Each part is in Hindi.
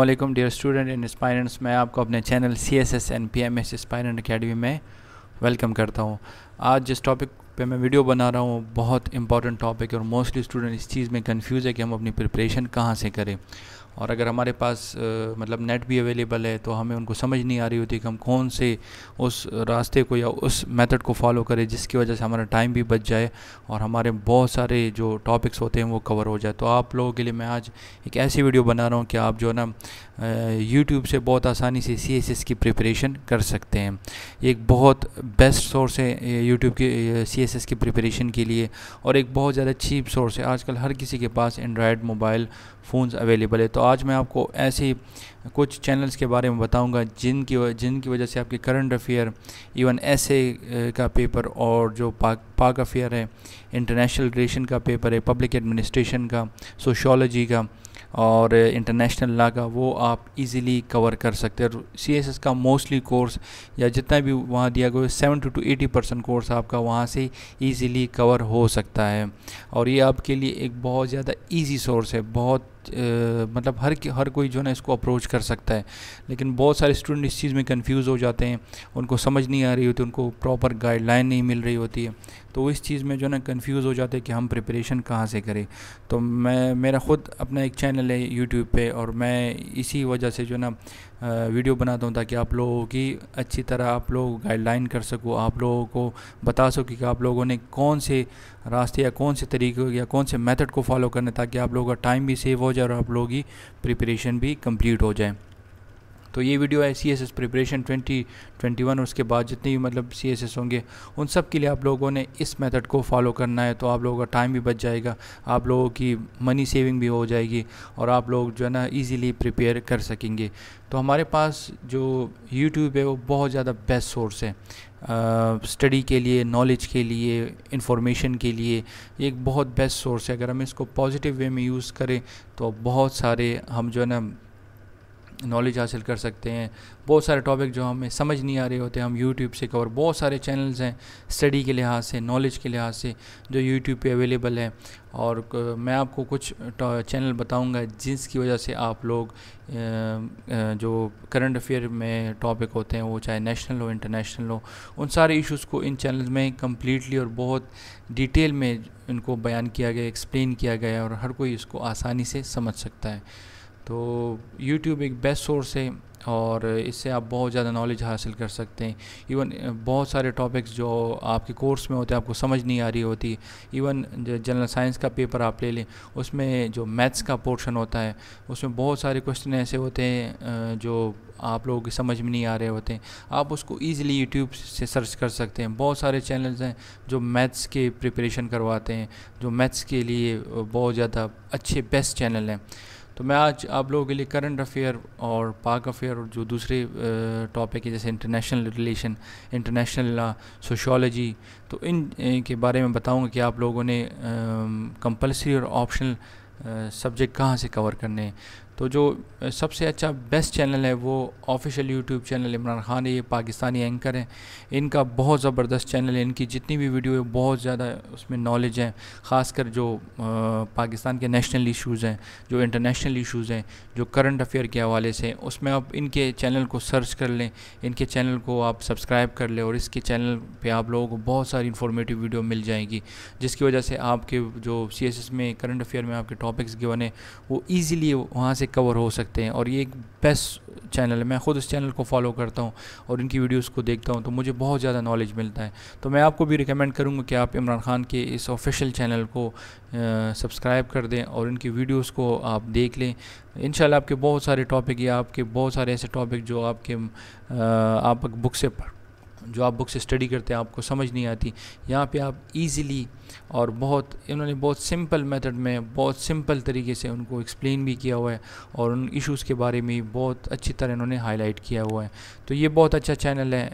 वालेकुम डियर स्टूडेंट एंड एस्पायरेंट्स मैं आपको अपने channel C S S and P M S aspirant academy में वेलकम करता हूँ आज जिस टॉपिक पे मैं वीडियो बना रहा हूँ बहुत इंपॉर्टेंट टॉपिक है और मोस्टली स्टूडेंट इस चीज़ में कन्फ्यूज है कि हम अपनी प्रिपरेशन कहाँ से करें और अगर हमारे पास मतलब नेट भी अवेलेबल है तो हमें उनको समझ नहीं आ रही होती कि हम कौन से उस रास्ते को या उस मेथड को फॉलो करें जिसकी वजह से हमारा टाइम भी बच जाए और हमारे बहुत सारे जो टॉपिक्स होते हैं वो कवर हो जाए तो आप लोगों के लिए मैं आज एक ऐसी वीडियो बना रहा हूँ कि आप जो है ना यूट्यूब से बहुत आसानी से सी एस एस की प्रिपरेशन कर सकते हैं एक बहुत बेस्ट सोर्स है यूट्यूब की सी एस एस की प्रिपरेशन के लिए और एक बहुत ज़्यादा चीप सोर्स है आजकल हर किसी के पास एंड्रॉयड मोबाइल फ़ोन्स अवेलेबल है तो आज मैं आपको ऐसे कुछ चैनल्स के बारे में बताऊंगा जिनकी जिनकी वजह से आपके करंट अफेयर इवन एस का पेपर और जो पाक पाक अफेयर है इंटरनेशनल रिलेशन का पेपर है पब्लिक एडमिनिस्ट्रेशन का सोशोलॉजी का और इंटरनेशनल लॉ का वो आप इजीली कवर कर सकते हैं सीएसएस का मोस्टली कोर्स या जितना भी वहाँ दिया गया seventy two eighty percent course आपका वहाँ से ईज़िली कवर हो सकता है और ये आपके लिए एक बहुत ज़्यादा ईजी सोर्स है बहुत मतलब हर हर कोई जो है ना इसको अप्रोच कर सकता है लेकिन बहुत सारे स्टूडेंट इस चीज़ में कंफ्यूज हो जाते हैं उनको समझ नहीं आ रही होती उनको प्रॉपर गाइडलाइन नहीं मिल रही होती है तो इस चीज़ में जो है ना कन्फ्यूज़ हो जाते हैं कि हम प्रिपरेशन कहाँ से करें तो मैं मेरा ख़ुद अपना एक चैनल है यूट्यूब पर और मैं इसी वजह से जो है ना वीडियो बनाता हूँ ताकि आप लोगों की अच्छी तरह आप लोग गाइडलाइन कर सको आप लोगों को बता सको कि आप लोगों ने कौन से रास्ते या कौन से तरीके या कौन से मेथड को फॉलो करना ताकि आप लोगों का टाइम भी सेव हो जाए और आप लोगों की प्रिपरेशन भी कंप्लीट हो जाए तो ये वीडियो है C S S preparation twenty twenty one उसके बाद जितने भी मतलब सी एस एस होंगे उन सब के लिए आप लोगों ने इस मेथड को फॉलो करना है तो आप लोगों का टाइम भी बच जाएगा आप लोगों की मनी सेविंग भी हो जाएगी और आप लोग जो है ना ईज़िली प्रिपेयर कर सकेंगे तो हमारे पास जो यूट्यूब है वो बहुत ज़्यादा बेस्ट सोर्स है स्टडी के लिए नॉलेज के लिए इंफॉर्मेशन के लिए ये एक बहुत बेस्ट सोर्स है अगर हम इसको पॉजिटिव वे में यूज़ करें तो बहुत सारे हम जो है ना नॉलेज हासिल कर सकते हैं बहुत सारे टॉपिक जो हमें समझ नहीं आ रहे होते हम यूट्यूब से कवर बहुत सारे चैनल्स हैं स्टडी के लिहाज से नॉलेज के लिहाज से जो यूट्यूब पे अवेलेबल है और मैं आपको कुछ चैनल बताऊंगा जिसकी वजह से आप लोग जो करंट अफेयर में टॉपिक होते हैं वो चाहे नेशनल हो इंटरनेशनल हो उन सारे इश्यूज़ को इन चैनल में कम्प्लीटली और बहुत डिटेल में इनको बयान किया गया एक्सप्लेन किया गया और हर कोई इसको आसानी से समझ सकता है तो यूट्यूब एक बेस्ट सोर्स है और इससे आप बहुत ज़्यादा नॉलेज हासिल कर सकते हैं इवन बहुत सारे टॉपिक्स जो आपके कोर्स में होते हैं आपको समझ नहीं आ रही होती इवन जनरल साइंस का पेपर आप ले लें उसमें जो मैथ्स का पोर्शन होता है उसमें बहुत सारे क्वेश्चन ऐसे होते हैं जो आप लोगों की समझ में नहीं आ रहे होते हैं आप उसको ईजिली यूट्यूब से सर्च कर सकते हैं बहुत सारे चैनल्स हैं जो मैथ्स के प्रिपरेशन करवाते हैं जो मैथ्स के लिए बहुत ज़्यादा अच्छे बेस्ट चैनल हैं तो मैं आज आप लोगों के लिए करंट अफेयर और पाक अफेयर और जो दूसरे टॉपिक है जैसे इंटरनेशनल रिलेशन इंटरनेशनल सोशोलॉजी तो इन के बारे में बताऊंगा कि आप लोगों ने कंपलसरी और ऑप्शनल सब्जेक्ट कहाँ से कवर करने हैं तो जो सबसे अच्छा बेस्ट चैनल है वो official YouTube channel Imran Khan है ये पाकिस्तानी एंकर हैं इनका बहुत ज़बरदस्त चैनल है इनकी जितनी भी वीडियो है बहुत ज़्यादा उसमें नॉलेज है ख़ासकर जो पाकिस्तान के नेशनल इश्यूज़ हैं जो इंटरनेशनल इश्यूज़ हैं जो करंट अफेयर के हवाले से उसमें आप इनके चैनल को सर्च कर लें इनके चैनल को आप सब्सक्राइब कर लें और इसके चैनल पर आप लोगों को बहुत सारी इन्फॉर्मेटिव वीडियो मिल जाएगी जिसकी वजह से आपके जो सी में करंट अफेयर में आपके टॉपिक्स गिवन है वो ईज़िली वहाँ से से कवर हो सकते हैं और ये एक बेस्ट चैनल है मैं ख़ुद इस चैनल को फॉलो करता हूँ और इनकी वीडियोज़ को देखता हूँ तो मुझे बहुत ज़्यादा नॉलेज मिलता है तो मैं आपको भी रिकमेंड करूँगा कि आप इमरान ख़ान के इस ऑफिशियल चैनल को सब्सक्राइब कर दें और इनकी वीडियोज़ को आप देख लें इन आपके बहुत सारे टॉपिक या आपके बहुत सारे ऐसे टॉपिक जो आपके आप बुक से पढ़ जो आप बुक से स्टडी करते हैं आपको समझ नहीं आती यहाँ पे आप इजीली और बहुत इन्होंने बहुत सिंपल मेथड में बहुत सिंपल तरीके से उनको एक्सप्लेन भी किया हुआ है और उन इश्यूज़ के बारे में बहुत अच्छी तरह इन्होंने हाईलाइट किया हुआ है तो ये बहुत अच्छा चैनल है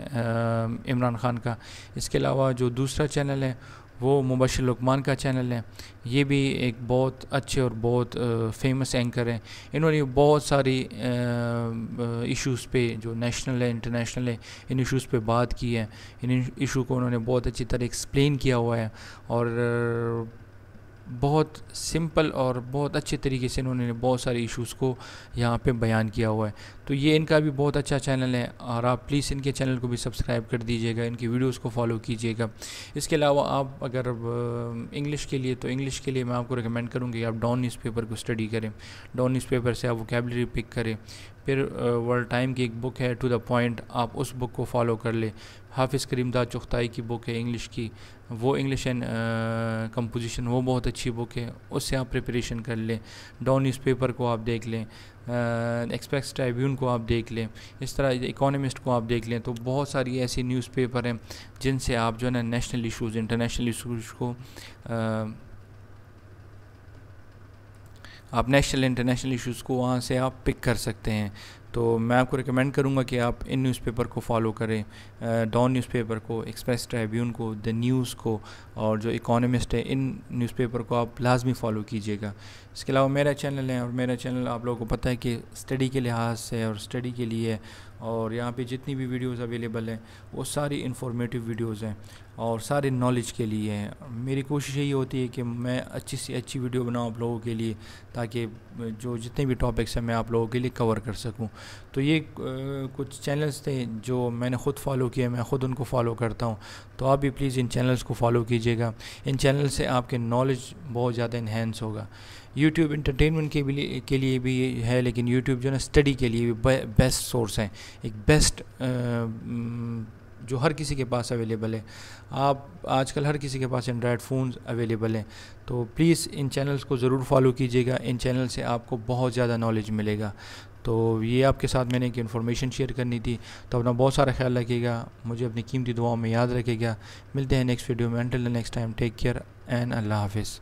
इमरान ख़ान का इसके अलावा जो दूसरा चैनल है वो मुबशर लकमान का चैनल है ये भी एक बहुत अच्छे और बहुत फेमस एंकर हैं इन्होंने बहुत सारी इश्यूज़ पे जो नेशनल है इंटरनेशनल है इन इश्यूज़ पे बात की है इन इशू को उन्होंने बहुत अच्छी तरह एक्सप्लेन किया हुआ है और बहुत सिंपल और बहुत अच्छे तरीके से इन्होंने बहुत सारे इश्यूज़ को यहाँ पे बयान किया हुआ है तो ये इनका भी बहुत अच्छा चैनल है और आप प्लीज़ इनके चैनल को भी सब्सक्राइब कर दीजिएगा इनकी वीडियोस को फॉलो कीजिएगा इसके अलावा आप अगर इंग्लिश के लिए तो इंग्लिश के लिए मैं आपको रिकमेंड करूँगी आप डॉन न्यूज़पेपर को स्टडी करें डॉन न्यूज़पेपर से आप वो पिक करें फिर वर्ल्ड टाइम की एक बुक है टू द पॉइंट आप उस बुक को फॉलो कर ले हाफिज़ करीमदा चुख्ताई की बुक है इंग्लिश की वो इंग्लिश एंड कंपोजिशन वो बहुत अच्छी बुक है उससे आप प्रिपरेशन कर लें डॉन न्यूज़पेपर को आप देख लें एक्सप्रेस ट्राइब्यून को आप देख लें इस तरह इकोनॉमिस्ट को आप देख लें तो बहुत सारी ऐसी न्यूज़पेपर हैं जिनसे आप जो है ना नेशनल इशूज़ इंटरनेशनल इशूज़ को आ, आप नेशनल इंटरनेशनल इश्यूज़ को वहाँ से आप पिक कर सकते हैं तो मैं आपको रिकमेंड करूँगा कि आप इन न्यूज़पेपर को फॉलो करें डॉन न्यूज़पेपर को एक्सप्रेस ट्रिब्यून को द न्यूज़ को और जो इकोनॉमिस्ट है इन न्यूज़पेपर को आप लाजमी फॉलो कीजिएगा इसके अलावा मेरा चैनल है और मेरा चैनल आप लोगों को पता है कि स्टडी के लिहाज से और स्टडी के लिए और यहाँ पे जितनी भी वीडियोस अवेलेबल हैं वो सारी इन्फॉर्मेटिव वीडियोस हैं और सारे नॉलेज के लिए हैं मेरी कोशिश यही होती है कि मैं अच्छी से अच्छी वीडियो बनाऊं आप लोगों के लिए ताकि जो जितने भी टॉपिक्स हैं मैं आप लोगों के लिए कवर कर सकूं तो ये कुछ चैनल्स थे जो मैंने ख़ुद फॉलो किए मैं ख़ुद उनको फॉलो करता हूं तो आप भी प्लीज़ इन चैनल्स को फॉलो कीजिएगा इन चैनल से आपके नॉलेज बहुत ज़्यादा इन्हेंस होगा यूट्यूब इंटरटेनमेंट के लिए के लिए भी है लेकिन यूट्यूब जो है ना स्टडी के लिए भी बेस्ट सोर्स हैं एक बेस्ट जो हर किसी के पास अवेलेबल है आप आजकल हर किसी के पास एंड्रॉयड फ़ोन अवेलेबल हैं तो प्लीज़ इन चैनल्स को ज़रूर फॉलो कीजिएगा इन चैनल से आपको बहुत ज़्यादा नॉलेज मिलेगा तो ये आपके साथ मैंने एक इन्फॉर्मेशन शेयर करनी थी तो अपना बहुत सारा ख्याल रखिएगा मुझे अपनी कीमती दुआओं में याद रखेगा मिलते हैं नेक्स्ट वीडियो में until next time take care and अल्लाह हाफिज़